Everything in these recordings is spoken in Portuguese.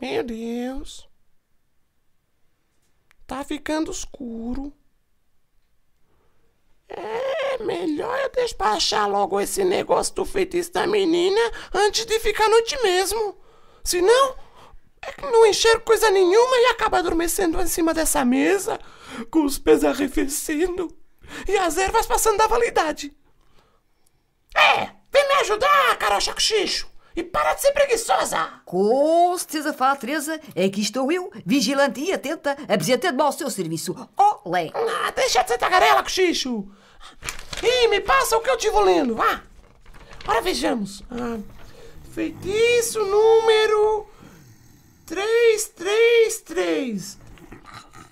Meu Deus. Tá ficando escuro. É melhor eu despachar logo esse negócio do feitiço da menina antes de ficar noite mesmo. Senão, é que não enxergo coisa nenhuma e acaba adormecendo em cima dessa mesa, com os pés arrefecendo e as ervas passando da validade. É, vem me ajudar, carocha cochicho. E para de ser preguiçosa! Com certeza, É aqui estou eu, vigilante e atenta, apresentando-me ao seu serviço. Olé! Ah, deixa de ser tagarela, cochicho! Ih, me passa o que eu estive lendo, vá! Ora, vejamos. Ah, feitiço número 333.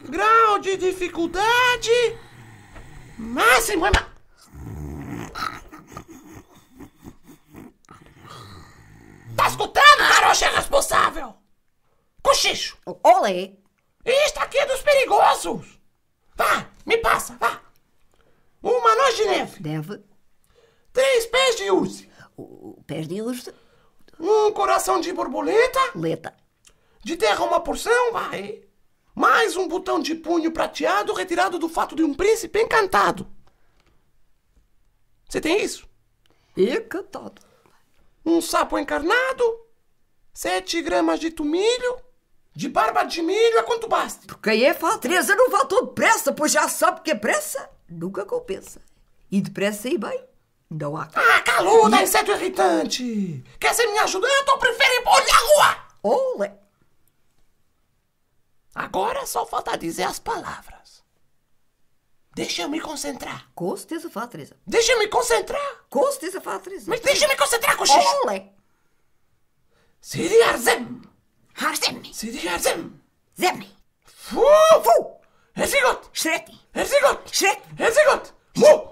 Grau de dificuldade máximo é... Você é responsável! Cochicho! olê, Isto aqui é dos perigosos! Vá, me passa, vá! Uma noz de neve! Deve. Três pés de urso! O, pés de urso. Um coração de borboleta! Leta! De terra uma porção, vai! Mais um botão de punho prateado retirado do fato de um príncipe encantado! Você tem isso? Encantado! Um sapo encarnado, 7 gramas de tomilho, de barba de milho é quanto basta. Porque aí falta Teresa, não faltou depressa pressa, pois já sabe que é pressa nunca compensa. E depressa e bem, não há... Ah, caluda, e... inseto irritante! Quer ser minha ajudante ou prefere ir a rua? Olé! Agora só falta dizer as palavras. Deixa eu me concentrar. Com certeza, Fatreza. Deixa eu me concentrar. Com certeza, Fatreza. Mas deixa eu me concentrar, coxinha. Olé! Seni yerzim. Harzim mi? Seni yerzim. Zem mi? Fu. Fu. Herzigot. Şret mi? Herzigot. Şret. Herzigot. Fu.